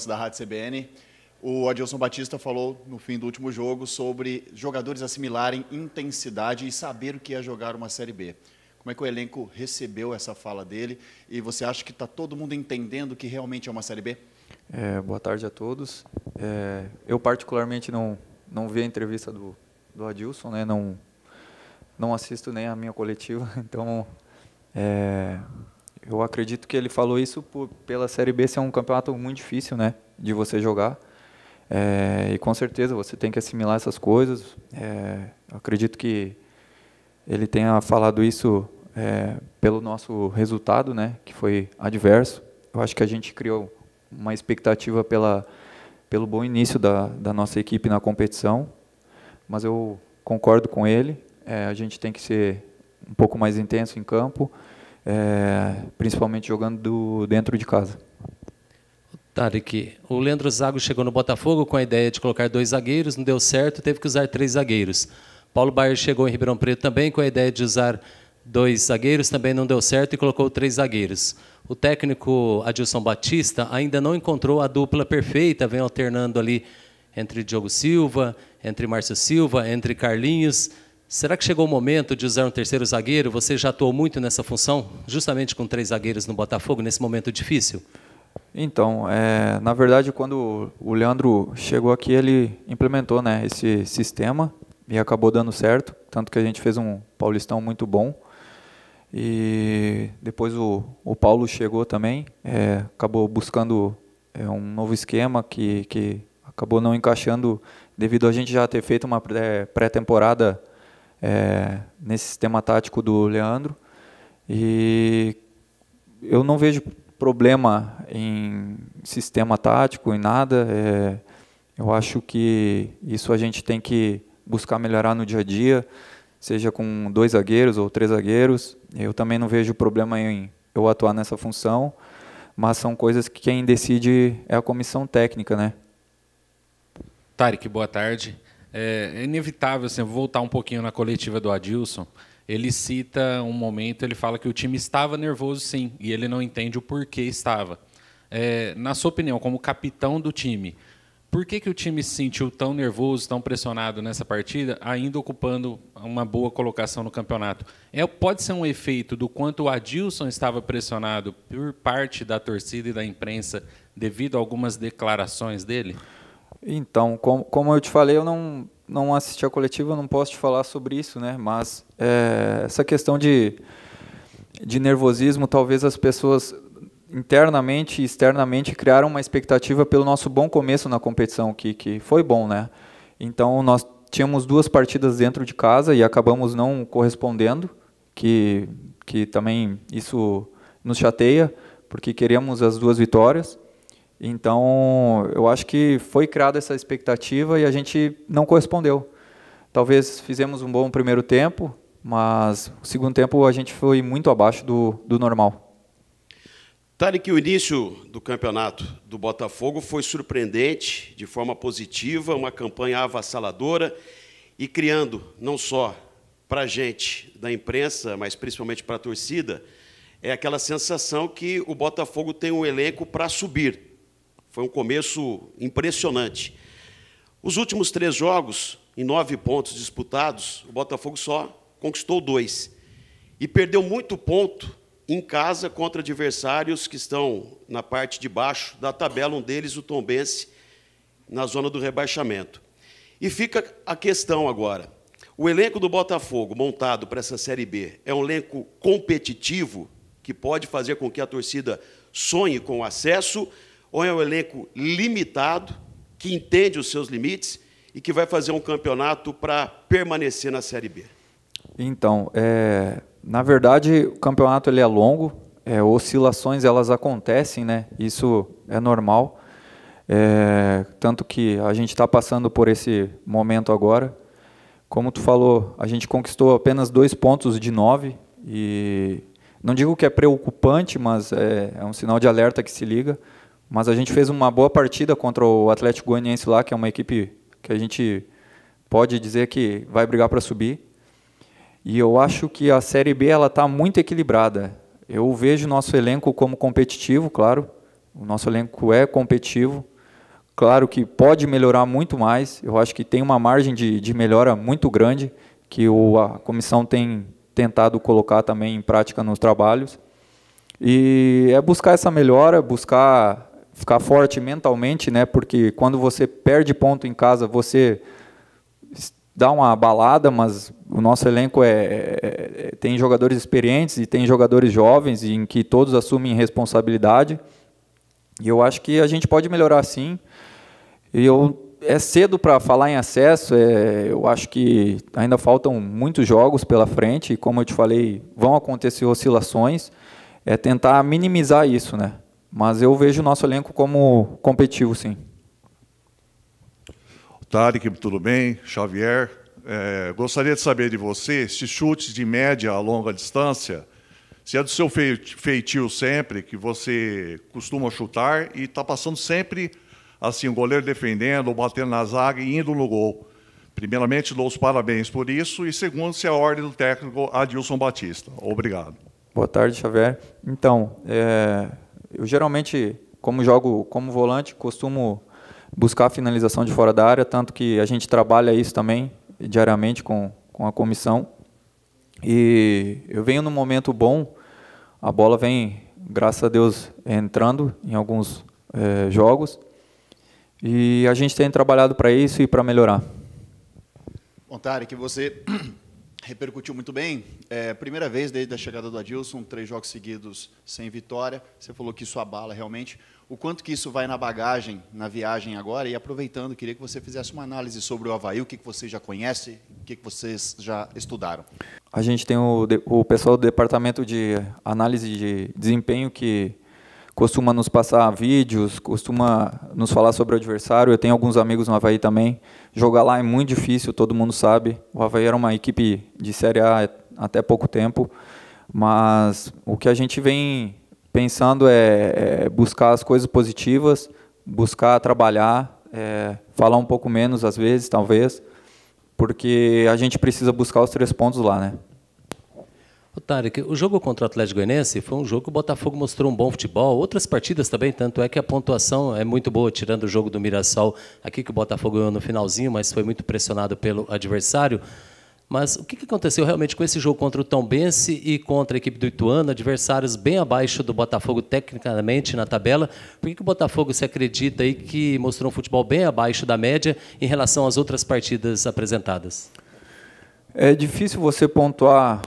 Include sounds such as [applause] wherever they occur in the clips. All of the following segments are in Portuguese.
Santos da Rádio CBN. O Adilson Batista falou no fim do último jogo sobre jogadores assimilarem intensidade e saber o que é jogar uma Série B. Como é que o elenco recebeu essa fala dele? E você acha que está todo mundo entendendo que realmente é uma Série B? É, boa tarde a todos. É, eu particularmente não, não vi a entrevista do, do Adilson, né? não, não assisto nem a minha coletiva, [laughs] então é, eu acredito que ele falou isso por, pela Série B ser um campeonato muito difícil, né? De você jogar. É, e com certeza você tem que assimilar essas coisas. É, acredito que ele tenha falado isso é, pelo nosso resultado, né? Que foi adverso. Eu acho que a gente criou uma expectativa pela, pelo bom início da, da nossa equipe na competição. Mas eu concordo com ele. É, a gente tem que ser um pouco mais intenso em campo é, principalmente jogando do, dentro de casa. Tarek, o Leandro Zago chegou no Botafogo com a ideia de colocar dois zagueiros, não deu certo, teve que usar três zagueiros. Paulo Baier chegou em Ribeirão Preto também com a ideia de usar dois zagueiros, também não deu certo e colocou três zagueiros. O técnico Adilson Batista ainda não encontrou a dupla perfeita, vem alternando ali entre Diogo Silva, entre Márcio Silva, entre Carlinhos. Será que chegou o momento de usar um terceiro zagueiro? Você já atuou muito nessa função, justamente com três zagueiros no Botafogo, nesse momento difícil? Então, é, na verdade, quando o Leandro chegou aqui, ele implementou né, esse sistema e acabou dando certo. Tanto que a gente fez um Paulistão muito bom. E depois o, o Paulo chegou também, é, acabou buscando é, um novo esquema que, que acabou não encaixando devido a gente já ter feito uma pré-temporada é, nesse sistema tático do Leandro. E eu não vejo problema em sistema tático, em nada. É, eu acho que isso a gente tem que buscar melhorar no dia a dia, seja com dois zagueiros ou três zagueiros. Eu também não vejo problema em eu atuar nessa função, mas são coisas que quem decide é a comissão técnica, né? Tarek, boa tarde. É, é, inevitável assim, voltar um pouquinho na coletiva do Adilson. Ele cita um momento, ele fala que o time estava nervoso, sim, e ele não entende o porquê estava. É, na sua opinião, como capitão do time, por que, que o time se sentiu tão nervoso, tão pressionado nessa partida, ainda ocupando uma boa colocação no campeonato? É, pode ser um efeito do quanto o Adilson estava pressionado por parte da torcida e da imprensa devido a algumas declarações dele? Então, como eu te falei, eu não, não assisti a coletiva, não posso te falar sobre isso, né? Mas é, essa questão de, de nervosismo, talvez as pessoas internamente e externamente criaram uma expectativa pelo nosso bom começo na competição, que, que foi bom, né? Então, nós tínhamos duas partidas dentro de casa e acabamos não correspondendo, que, que também isso nos chateia, porque queríamos as duas vitórias. Então, eu acho que foi criada essa expectativa e a gente não correspondeu. Talvez fizemos um bom primeiro tempo, mas o segundo tempo a gente foi muito abaixo do, do normal. Tarek, o início do campeonato do Botafogo foi surpreendente, de forma positiva, uma campanha avassaladora e criando não só para a gente da imprensa, mas principalmente para a torcida, é aquela sensação que o Botafogo tem um elenco para subir foi um começo impressionante. Os últimos três jogos, em nove pontos disputados, o Botafogo só conquistou dois. E perdeu muito ponto em casa contra adversários que estão na parte de baixo da tabela, um deles o Tombense, na zona do rebaixamento. E fica a questão agora. O elenco do Botafogo montado para essa Série B é um elenco competitivo que pode fazer com que a torcida sonhe com o acesso ou é um elenco limitado, que entende os seus limites e que vai fazer um campeonato para permanecer na Série B? Então, é, na verdade, o campeonato ele é longo, é, oscilações elas acontecem, né? Isso é normal. É, tanto que a gente está passando por esse momento agora. Como tu falou, a gente conquistou apenas dois pontos de nove e não digo que é preocupante, mas é, é um sinal de alerta que se liga. Mas a gente fez uma boa partida contra o Atlético Goianiense lá, que é uma equipe que a gente pode dizer que vai brigar para subir. E eu acho que a Série B ela está muito equilibrada. Eu vejo o nosso elenco como competitivo, claro. O nosso elenco é competitivo. Claro que pode melhorar muito mais. Eu acho que tem uma margem de, de melhora muito grande que o, a comissão tem tentado colocar também em prática nos trabalhos. E é buscar essa melhora, buscar ficar forte mentalmente, né? Porque quando você perde ponto em casa, você dá uma balada, mas o nosso elenco é, é, é, é, tem jogadores experientes e tem jogadores jovens em que todos assumem responsabilidade. E eu acho que a gente pode melhorar sim. E eu é cedo para falar em acesso. É, eu acho que ainda faltam muitos jogos pela frente e como eu te falei, vão acontecer oscilações. É tentar minimizar isso, né? Mas eu vejo o nosso elenco como competitivo, sim. Tarek, tudo bem? Xavier, é, gostaria de saber de você se chutes de média a longa distância, se é do seu feitio sempre, que você costuma chutar e está passando sempre assim, o goleiro defendendo, ou batendo na zaga e indo no gol. Primeiramente, dou os parabéns por isso, e segundo, se é a ordem do técnico Adilson Batista. Obrigado. Boa tarde, Xavier. Então, é, eu geralmente, como jogo como volante, costumo buscar a finalização de fora da área, tanto que a gente trabalha isso também diariamente com, com a comissão. E eu venho num momento bom, a bola vem, graças a Deus, entrando em alguns é, jogos. E a gente tem trabalhado para isso e para melhorar. Bom, Tarek, você repercutiu muito bem. É, primeira vez desde a chegada do Adilson, três jogos seguidos sem vitória. Você falou que isso abala realmente. O quanto que isso vai na bagagem, na viagem agora? E aproveitando, queria que você fizesse uma análise sobre o Havaí, o que, que você já conhece, o que, que vocês já estudaram. A gente tem o, o pessoal do departamento de análise de desempenho que costuma nos passar vídeos, costuma nos falar sobre o adversário. Eu tenho alguns amigos no Havaí também. Jogar lá é muito difícil, todo mundo sabe. O Havaí era uma equipe de Série A até pouco tempo, mas o que a gente vem pensando é, é buscar as coisas positivas, buscar trabalhar, é, falar um pouco menos às vezes, talvez, porque a gente precisa buscar os três pontos lá, né? O Tarek, o jogo contra o Atlético Goianiense foi um jogo que o Botafogo mostrou um bom futebol, outras partidas também, tanto é que a pontuação é muito boa, tirando o jogo do Mirassol, aqui que o Botafogo ganhou no finalzinho, mas foi muito pressionado pelo adversário. Mas o que aconteceu realmente com esse jogo contra o Tombense e contra a equipe do Ituano, adversários bem abaixo do Botafogo tecnicamente na tabela? Por que, que o Botafogo se acredita aí que mostrou um futebol bem abaixo da média em relação às outras partidas apresentadas? É difícil você pontuar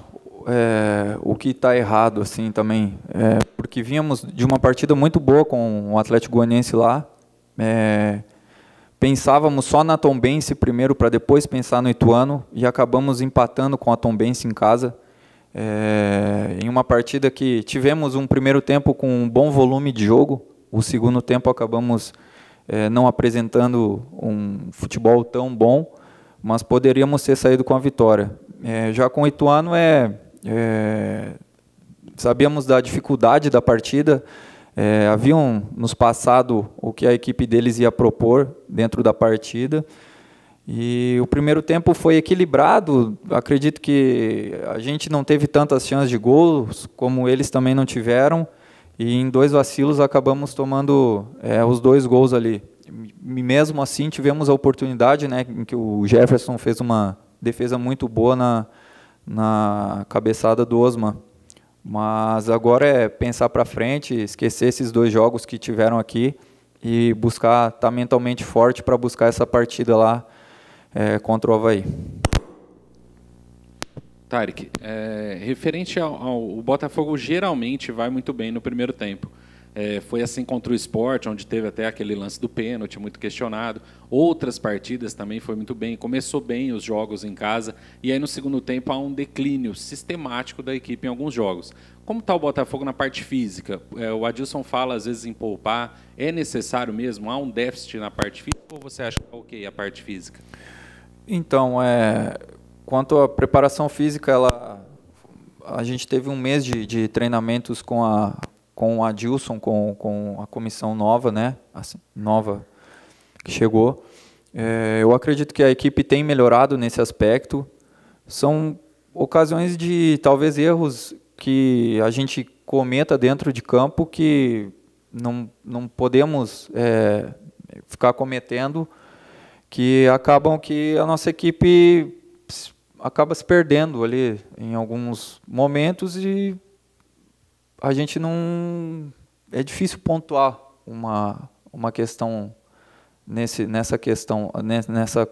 é, o que está errado assim também, é, porque vínhamos de uma partida muito boa com o Atlético Goianiense lá. É, pensávamos só na Tombense primeiro para depois pensar no Ituano e acabamos empatando com a Tombense em casa. É, em uma partida que tivemos um primeiro tempo com um bom volume de jogo, o segundo tempo acabamos é, não apresentando um futebol tão bom, mas poderíamos ter saído com a vitória. É, já com o Ituano é é, sabíamos da dificuldade da partida. É, haviam nos passado o que a equipe deles ia propor dentro da partida. E o primeiro tempo foi equilibrado. Acredito que a gente não teve tantas chances de gols como eles também não tiveram. E em dois vacilos acabamos tomando é, os dois gols ali. E mesmo assim tivemos a oportunidade, né, em que o Jefferson fez uma defesa muito boa na, na cabeçada do Osman. Mas agora é pensar para frente, esquecer esses dois jogos que tiveram aqui e buscar estar tá mentalmente forte para buscar essa partida lá é, contra o Havaí. Tarek, é, referente ao, ao Botafogo geralmente vai muito bem no primeiro tempo. É, foi assim contra o esporte, onde teve até aquele lance do pênalti, muito questionado. Outras partidas também foi muito bem. Começou bem os jogos em casa. E aí, no segundo tempo, há um declínio sistemático da equipe em alguns jogos. Como está o Botafogo na parte física? É, o Adilson fala, às vezes, em poupar. É necessário mesmo? Há um déficit na parte física? Ou você acha que é ok a parte física? Então, é, quanto à preparação física, ela, a gente teve um mês de, de treinamentos com a com o Adilson, com, com a comissão nova, né? Assim, nova que chegou. É, eu acredito que a equipe tem melhorado nesse aspecto. São ocasiões de talvez erros que a gente cometa dentro de campo que não, não podemos é, ficar cometendo, que acabam que a nossa equipe acaba se perdendo ali em alguns momentos e a gente não. É difícil pontuar uma, uma questão nesse, nessa questão, né, nessa,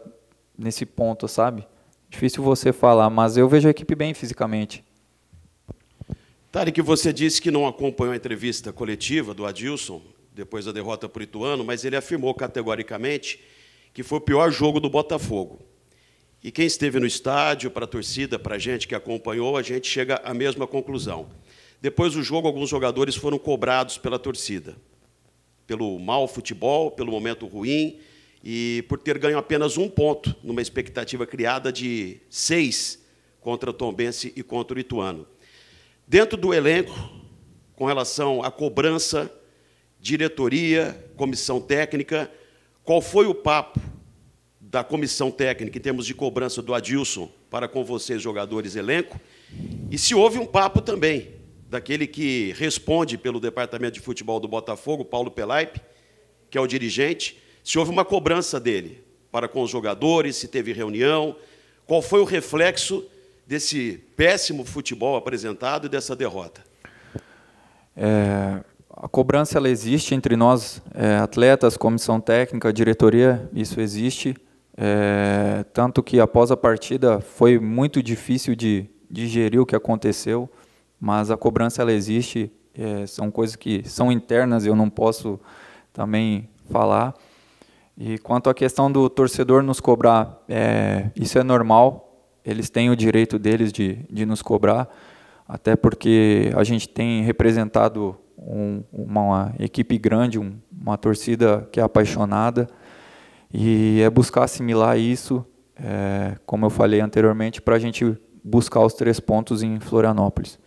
nesse ponto, sabe? Difícil você falar, mas eu vejo a equipe bem fisicamente. Tarek, você disse que não acompanhou a entrevista coletiva do Adilson, depois da derrota para o Ituano, mas ele afirmou categoricamente que foi o pior jogo do Botafogo. E quem esteve no estádio, para a torcida, para a gente que acompanhou, a gente chega à mesma conclusão. Depois do jogo, alguns jogadores foram cobrados pela torcida, pelo mau futebol, pelo momento ruim e por ter ganho apenas um ponto numa expectativa criada de seis contra o Tombense e contra o Ituano. Dentro do elenco, com relação à cobrança, diretoria, comissão técnica, qual foi o papo da comissão técnica em termos de cobrança do Adilson para com vocês, jogadores, elenco? E se houve um papo também daquele que responde pelo departamento de futebol do Botafogo, Paulo Pelaipe, que é o dirigente, se houve uma cobrança dele para com os jogadores, se teve reunião, qual foi o reflexo desse péssimo futebol apresentado e dessa derrota? É, a cobrança ela existe entre nós, é, atletas, comissão técnica, diretoria, isso existe. É, tanto que após a partida foi muito difícil de digerir o que aconteceu mas a cobrança ela existe, é, são coisas que são internas, eu não posso também falar. E quanto à questão do torcedor nos cobrar, é, isso é normal, eles têm o direito deles de, de nos cobrar, até porque a gente tem representado um, uma, uma, equipe grande, um, uma torcida que é apaixonada, e é buscar assimilar isso, é, como eu falei anteriormente, para a gente buscar os três pontos em Florianópolis.